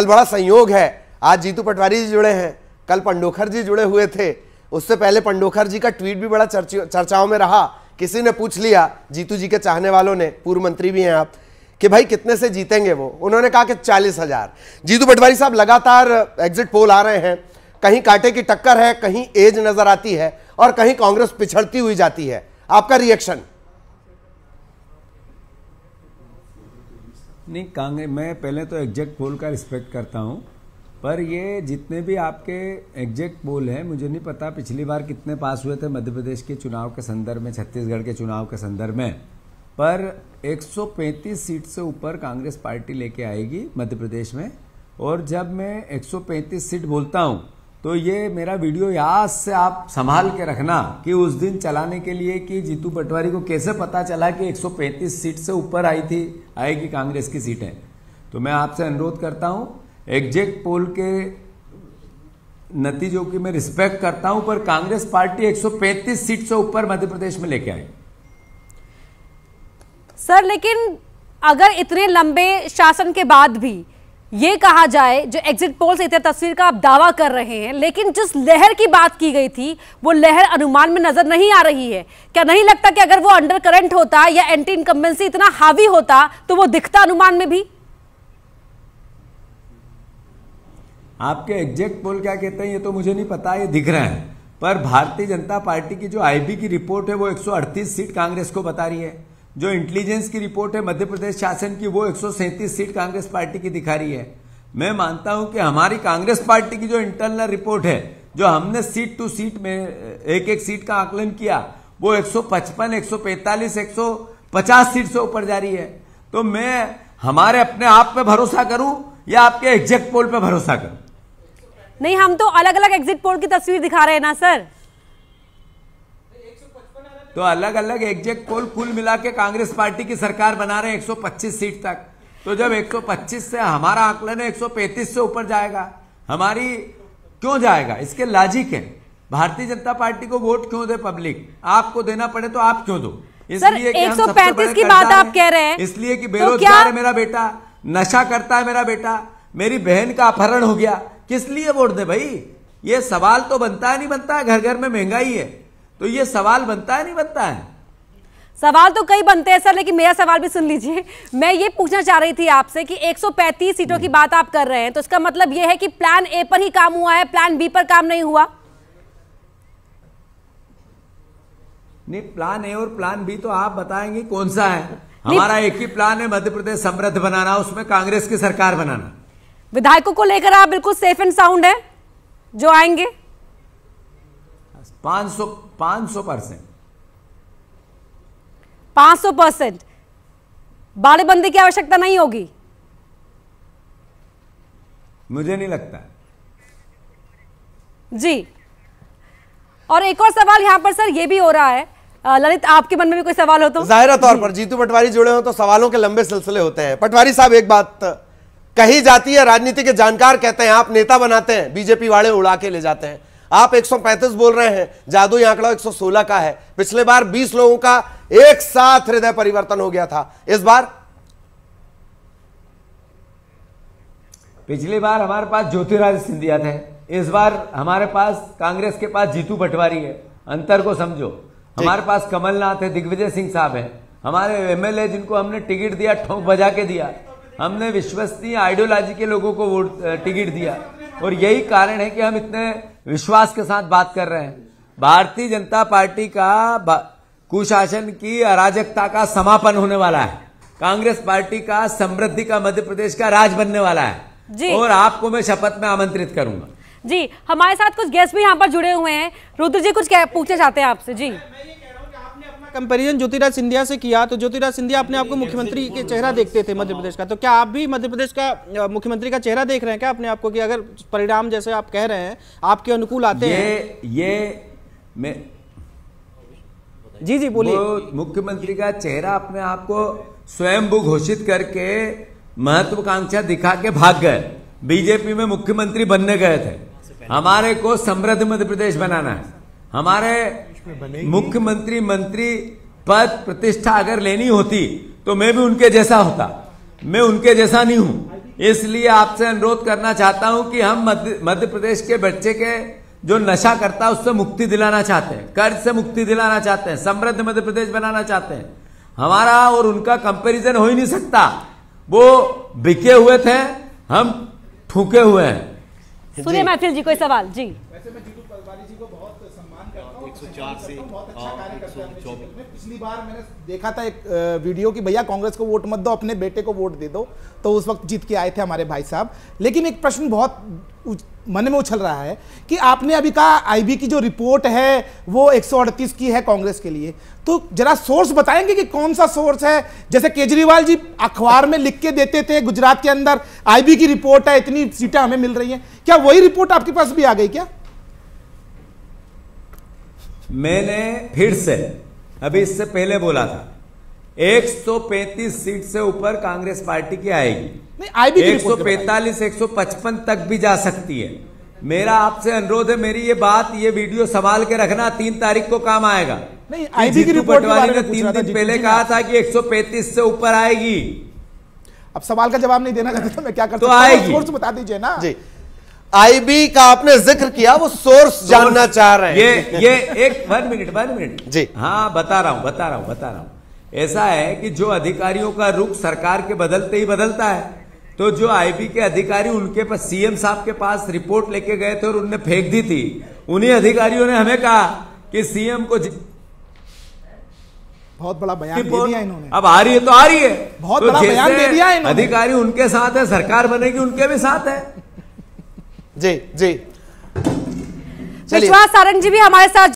कल बड़ा संयोग है आज जीतू पटवारी जी जुड़े हैं कल पंडोखर जी जुड़े हुए थे उससे पहले पंडोखर जी का ट्वीट भी बड़ा चर्चाओं में रहा किसी ने पूछ लिया जीतू जी के चाहने वालों ने पूर्व मंत्री भी हैं आप कि भाई कितने से जीतेंगे वो उन्होंने कहा कि चालीस हजार जीतू पटवारी साहब लगातार एग्जिट पोल आ रहे हैं कहीं कांटे की टक्कर है कहीं एज नजर आती है और कहीं कांग्रेस पिछड़ती हुई जाती है आपका रिएक्शन नहीं कांग्रेस मैं पहले तो एग्जैक्ट पोल का रिस्पेक्ट करता हूँ पर ये जितने भी आपके एग्जैक्ट पोल हैं मुझे नहीं पता पिछली बार कितने पास हुए थे मध्य प्रदेश के चुनाव के संदर्भ में छत्तीसगढ़ के चुनाव के संदर्भ में पर 135 सीट से ऊपर कांग्रेस पार्टी लेके आएगी मध्य प्रदेश में और जब मैं 135 सीट बोलता हूँ तो ये मेरा वीडियो याद से आप संभाल के रखना कि उस दिन चलाने के लिए कि जीतू पटवारी को कैसे पता चला कि 135 सीट से ऊपर आई थी आएगी कांग्रेस की सीटें तो मैं आपसे अनुरोध करता हूँ एग्जैक्ट पोल के नतीजों की मैं रिस्पेक्ट करता हूं पर कांग्रेस पार्टी 135 सीट से ऊपर मध्य प्रदेश में लेके आई सर लेकिन अगर इतने लंबे शासन के बाद भी ये कहा जाए जो एग्जिट पोल से तस्वीर का आप दावा कर रहे हैं लेकिन जिस लहर की बात की गई थी वो लहर अनुमान में नजर नहीं आ रही है क्या नहीं लगता कि अगर वो अंडर करंट होता या एंटी इनकम्बेंसी इतना हावी होता तो वो दिखता अनुमान में भी आपके एग्जिट पोल क्या कहते हैं ये तो मुझे नहीं पता ये दिख रहा है पर भारतीय जनता पार्टी की जो आईबी की रिपोर्ट है वो एक सीट कांग्रेस को बता रही है जो इंटेलिजेंस की रिपोर्ट है मध्य प्रदेश शासन की वो एक सीट कांग्रेस पार्टी की दिखा रही है मैं मानता हूं कि हमारी कांग्रेस पार्टी की जो इंटरनल रिपोर्ट है जो हमने सीट टू सीट में एक एक सीट का आकलन किया वो 155, 145, 150 सीट से ऊपर जा रही है तो मैं हमारे अपने आप पे भरोसा करूं या आपके एग्जैक्ट पोल पे भरोसा करूं नहीं हम तो अलग अलग एग्जिट पोल की तस्वीर दिखा रहे हैं ना सर तो अलग अलग एग्जेक्ट पोल कुल मिला के कांग्रेस पार्टी की सरकार बना रहे हैं 125 सीट तक तो जब 125 से हमारा आकलन है 135 से ऊपर जाएगा हमारी क्यों जाएगा इसके लॉजिक है भारतीय जनता पार्टी को वोट क्यों दे पब्लिक आपको देना पड़े तो आप क्यों दो इसलिए एक सौ पैंतीस की बात आप कह रहे हैं इसलिए कि तो बेरोजगार है मेरा बेटा नशा करता है मेरा बेटा मेरी बहन का अपहरण हो गया किस लिए वोट दे भाई ये सवाल तो बनता है नहीं बनता है घर घर में महंगाई है तो ये सवाल बनता है नहीं बनता है सवाल तो कई बनते हैं सर लेकिन मेरा सवाल भी सुन लीजिए मैं ये पूछना चाह रही थी आपसे कि 135 सीटों की हम्म। बात आप कर रहे हैं तो इसका मतलब ये है कि प्लान ए पर ही काम हुआ है प्लान बी पर काम नहीं हुआ नहीं प्लान ए और प्लान बी तो आप बताएंगे कौन सा है हमारा एक ही प्लान है मध्य प्रदेश समृद्ध बनाना उसमें कांग्रेस की सरकार बनाना विधायकों को लेकर आप बिल्कुल सेफ एंड साउंड है जो आएंगे पाँच सौ पांच सौ परसेंट पाँच सौ परसेंट की आवश्यकता नहीं होगी मुझे नहीं लगता जी और एक और सवाल यहां पर सर यह भी हो रहा है ललित आपके मन में भी कोई सवाल हो तो जाहिर तौर पर जीतू पटवारी जुड़े हो तो सवालों के लंबे सिलसिले होते हैं पटवारी साहब एक बात कही जाती है राजनीति के जानकार कहते हैं आप नेता बनाते हैं बीजेपी वाले उड़ा के ले जाते हैं आप 135 बोल रहे हैं जादू आंकड़ा 116 का है पिछले बार 20 लोगों का एक साथ हृदय परिवर्तन हो गया था इस बार पिछली बार हमारे पास ज्योतिराज सिंधिया थे इस बार हमारे पास कांग्रेस के पास जीतू पटवारी है अंतर को समझो हमारे पास कमलनाथ है दिग्विजय सिंह साहब है हमारे एमएलए जिनको हमने टिकट दिया ठोंक बजा के दिया हमने विश्वसनीय आइडियोलॉजी के लोगों को वोट टिकट दिया और यही कारण है कि हम इतने विश्वास के साथ बात कर रहे हैं भारतीय जनता पार्टी का कुशासन की अराजकता का समापन होने वाला है कांग्रेस पार्टी का समृद्धि का मध्य प्रदेश का राज बनने वाला है जी और आपको मैं शपथ में आमंत्रित करूंगा जी हमारे साथ कुछ गेस्ट भी यहाँ पर जुड़े हुए हैं रुद्र जी कुछ पूछना चाहते हैं आपसे जी कंपैरिजन ज्योतिराज सिंधिया से किया तो ज्योतिराज सिंधिया अपने आप को मुख्यमंत्री के चेहरा देखते थे मध्य हाँ। प्रदेश का तो क्या आप भी मध्य प्रदेश का मुख्यमंत्री का चेहरा देख रहे हैं क्या अपने आपको को कि अगर परिणाम जैसे आप कह रहे हैं आपके अनुकूल आते ये, हैं ये मैं जी जी बोलिए मुख्यमंत्री का चेहरा अपने आप को स्वयं घोषित करके महत्वाकांक्षा दिखा के भाग गए बीजेपी में मुख्यमंत्री बनने गए थे हमारे को समृद्ध मध्य प्रदेश बनाना है हमारे मुख्यमंत्री मंत्री पद प्रतिष्ठा अगर लेनी होती तो मैं भी उनके जैसा होता मैं उनके जैसा नहीं हूँ इसलिए आपसे अनुरोध करना चाहता हूँ कि हम मध्य प्रदेश के बच्चे के जो नशा करता है उससे मुक्ति दिलाना चाहते हैं कर्ज से मुक्ति दिलाना चाहते हैं समृद्ध मध्य प्रदेश बनाना चाहते हैं हमारा और उनका कंपैरिजन हो ही नहीं सकता वो बिके हुए थे हम ठूके हुए हैं सुनिए मैथिल जी कोई सवाल जी चार से अच्छा हाँ, पिछली बार मैंने देखा था एक वीडियो कि भैया कांग्रेस को वोट मत दो अपने बेटे को वोट दे दो तो उस वक्त जीत के आए थे हमारे भाई साहब लेकिन एक प्रश्न बहुत मन में उछल रहा है कि आपने अभी कहा आईबी की जो रिपोर्ट है वो एक की है कांग्रेस के लिए तो जरा सोर्स बताएंगे कि कौन सा सोर्स है जैसे केजरीवाल जी अखबार में लिख के देते थे गुजरात के अंदर आईबी की रिपोर्ट है इतनी सीटें हमें मिल रही हैं क्या वही रिपोर्ट आपके पास भी आ गई क्या मैंने फिर से अभी इससे पहले बोला था 135 सीट से ऊपर कांग्रेस पार्टी की आएगी नहीं आई भी 145 155 तक भी जा सकती है मेरा आपसे अनुरोध है मेरी ये बात ये वीडियो संभाल के रखना तीन तारीख को काम आएगा नहीं आई की रिपोर्ट पटवारी ने तीन दिन पहले कहा था कि 135 से ऊपर आएगी अब सवाल का जवाब नहीं देना चाहता तो मैं क्या करता तो आएगी बता दीजिए ना जी आईबी का आपने जिक्र किया वो सोर्स जानना चाह रहे हैं ये ये एक वन मिनट वन मिनट जी हाँ बता रहा हूं बता रहा हूं बता रहा हूं ऐसा है कि जो अधिकारियों का रुख सरकार के बदलते ही बदलता है तो जो आईबी के अधिकारी उनके पास सीएम साहब के पास रिपोर्ट लेके गए थे और उनने फेंक दी थी उन्हीं अधिकारियों ने हमें कहा कि सीएम को बहुत बड़ा बयान दे दिया इन्होंने अब आ रही है तो आ रही है बहुत तो बड़ा बयान दे दिया इन्होंने अधिकारी उनके साथ है सरकार बनेगी उनके भी साथ है जी जी विश्वास सारंग जी भी हमारे साथ